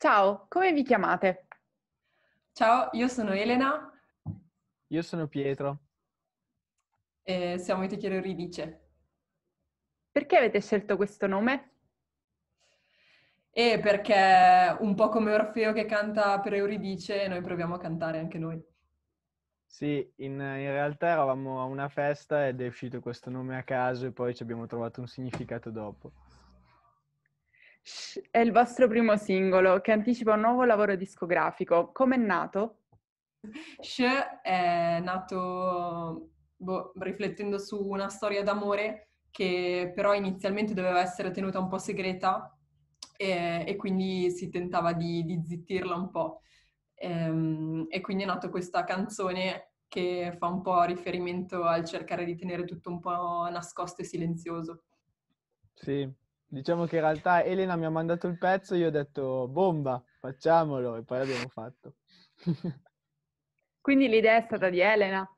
Ciao, come vi chiamate? Ciao, io sono Elena. Io sono Pietro. E siamo i Techiere Ridice. Perché avete scelto questo nome? E perché un po' come Orfeo che canta per Euridice, noi proviamo a cantare anche noi. Sì, in, in, realtà eravamo a una festa ed è uscito questo nome a caso e poi ci abbiamo trovato un significato dopo. È il vostro primo singolo che anticipa un nuovo lavoro discografico. Come è nato? Sh è nato boh, riflettendo su una storia d'amore che però inizialmente doveva essere tenuta un po' segreta e, e quindi si tentava di, di zittirla un po'. E, ehm, e quindi è nata questa canzone che fa un po' riferimento al cercare di tenere tutto un po' nascosto e silenzioso. Sì, Diciamo che in realtà Elena mi ha mandato il pezzo e io ho detto bomba, facciamolo e poi l'abbiamo fatto. Quindi l'idea è stata di Elena?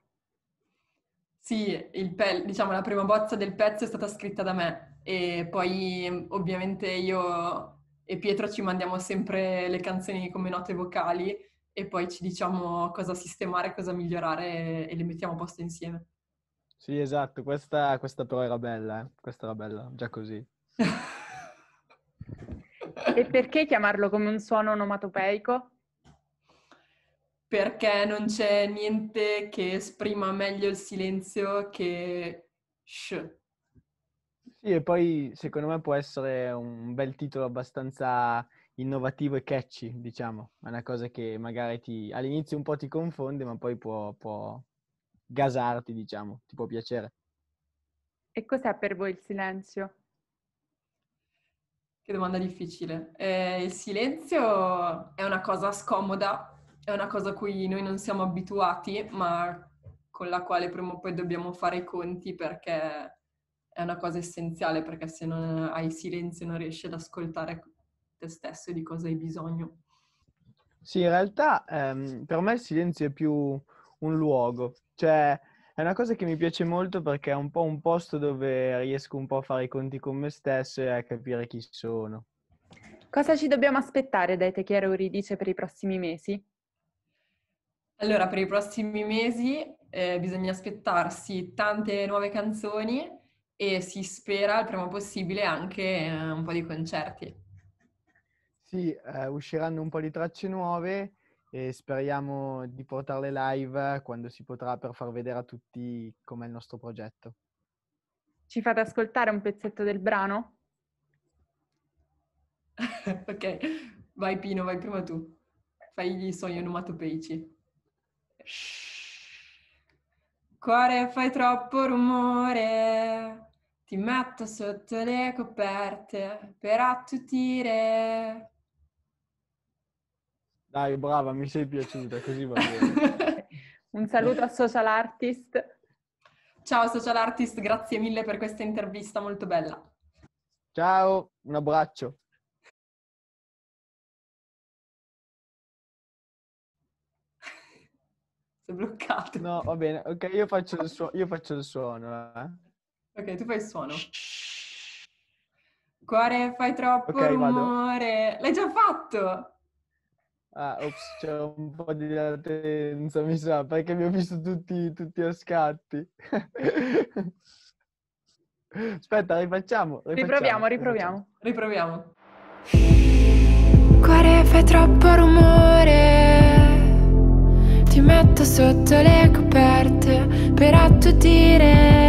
Sì, pe- diciamo la prima bozza del pezzo è stata scritta da me e poi ovviamente io e Pietro ci mandiamo sempre le canzoni come note vocali e poi ci diciamo cosa sistemare, cosa migliorare e le mettiamo a posto insieme. Sì, esatto, questa, questa però era bella, eh? questa era bella, già così e perché chiamarlo come un suono onomatopeico? Perché non c'è niente che esprima meglio il silenzio che sh. Sì, e poi secondo me può essere un bel titolo abbastanza innovativo e catchy, diciamo. È una cosa che magari ti, all'inizio un po' ti confonde, ma poi può, può gasarti, diciamo, ti può piacere. E cos'è per voi il silenzio? Che domanda difficile. Eh, il silenzio è una cosa scomoda, è una cosa a cui noi non siamo abituati, ma con la quale prima o poi dobbiamo fare i conti perché è una cosa essenziale, perché se non hai silenzio non riesci ad ascoltare te stesso e di cosa hai bisogno. Sì, in realtà ehm, per me il silenzio è più un luogo, cioè è una cosa che mi piace molto perché è un po' un posto dove riesco un po' a fare i conti con me stesso e a capire chi sono. Cosa ci dobbiamo aspettare dai Techiere Euridice per i prossimi mesi? Allora, per i prossimi mesi eh, bisogna aspettarsi tante nuove canzoni e si spera il prima possibile anche eh, un po' di concerti. Sì, eh, usciranno un po' di tracce nuove e speriamo di portarle live quando si potrà per far vedere a tutti com'è il nostro progetto. Ci fate ascoltare un pezzetto del brano? ok, vai Pino, vai prima tu. Fai gli suoni onomatopeici. Cuore fai troppo rumore, ti metto sotto le coperte per attutire dai, brava, mi sei piaciuta, così va bene. Un saluto a Social Artist. Ciao Social Artist, grazie mille per questa intervista molto bella. Ciao, un abbraccio. Sei bloccato. No, va bene, ok, io faccio il, su- io faccio il suono. Eh. Ok, tu fai il suono. Cuore, fai troppo okay, rumore. Vado. L'hai già fatto! Ah, ops, c'è un po' di latenza, mi sa, perché vi ho visto tutti, tutti a scatti. Aspetta, rifacciamo, rifacciamo. Riproviamo, riproviamo. Riproviamo. Cuore fai troppo rumore, ti metto sotto le coperte per attutire